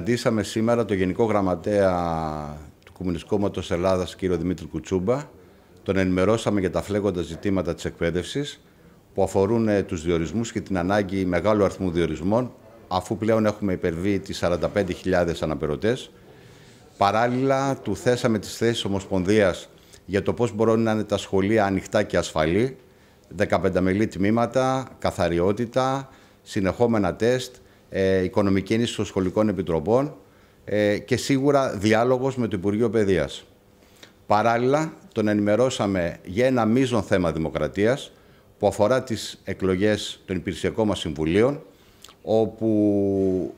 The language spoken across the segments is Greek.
Αντίσαμε σήμερα το Γενικό Γραμματέα του Κομμουνιστικού Κόμματος Ελλάδας, κύριο Δημήτρη Κουτσούμπα. Τον ενημερώσαμε για τα φλέγοντα ζητήματα της εκπαίδευσης που αφορούν ε, τους διορισμούς και την ανάγκη μεγάλου αριθμού διορισμών αφού πλέον έχουμε υπερβεί τις 45.000 αναπερωτές. Παράλληλα, του θέσαμε τις θέσεις ομοσπονδίας για το πώς μπορούν να είναι τα σχολεία ανοιχτά και ασφαλή, 15 μελή τμήματα, καθαριότητα, συνεχόμενα τεστ, ε, οικονομική ενίσχυση των σχολικών επιτροπών ε, και σίγουρα διάλογος με το Υπουργείο Παιδείας. Παράλληλα, τον ενημερώσαμε για ένα μείζον θέμα δημοκρατίας που αφορά τις εκλογές των υπηρεσιακών μας συμβουλίων, όπου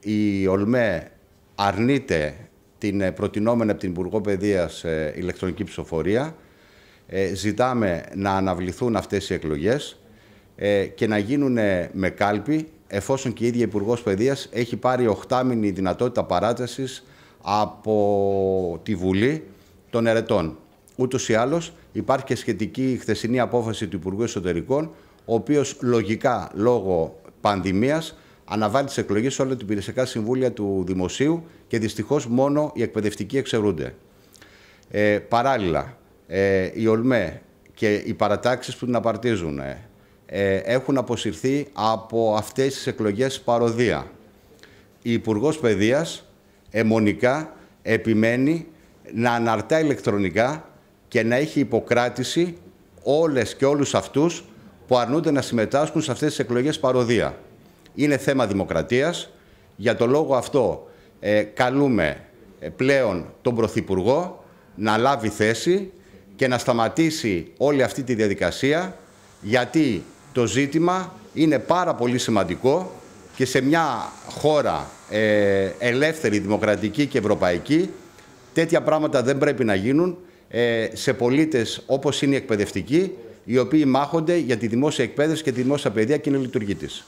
η ΟΛΜΕ αρνείται την ε, προτινόμενη από την Υπουργό Παιδείας ηλεκτρονική ψηφοφορία. ζητάμε να αναβληθούν αυτές οι εκλογές και να γίνουν με κάλπη εφόσον και η ίδια Υπουργός Παιδείας έχει πάρει 8 δυνατότητα παράτασης από τη Βουλή των Ερετών. Ούτως ή άλλως, υπάρχει και σχετική χθεσινή απόφαση του Υπουργού Εσωτερικών, ο οποίος λογικά λόγω πανδημίας αναβάλει τις εκλογές σε όλα τα υπηρεσιακά συμβούλια του Δημοσίου και δυστυχώς μόνο οι εκπαιδευτικοί εξαιρούνται. Ε, παράλληλα, ε, η ΟΛΜΕ και οι παρατάξεις που την απαρτίζουν, ε, ε, έχουν αποσυρθεί από αυτές τις εκλογές παροδία. Η υπουργός Παιδείας αιμονικά επιμένει να αναρτά ηλεκτρονικά και να έχει υποκράτηση όλες και όλους αυτούς που αρνούνται να συμμετάσχουν σε αυτές τις εκλογές παροδία. Είναι θέμα δημοκρατίας. Για το λόγο αυτό ε, καλούμε ε, πλέον τον Πρωθυπουργό να λάβει θέση και να σταματήσει όλη αυτή τη διαδικασία γιατί το ζήτημα είναι πάρα πολύ σημαντικό και σε μια χώρα ε, ελεύθερη, δημοκρατική και ευρωπαϊκή τέτοια πράγματα δεν πρέπει να γίνουν ε, σε πολίτες όπως είναι οι εκπαιδευτικοί οι οποίοι μάχονται για τη δημόσια εκπαίδευση και τη δημόσια παιδεία και είναι λειτουργητής.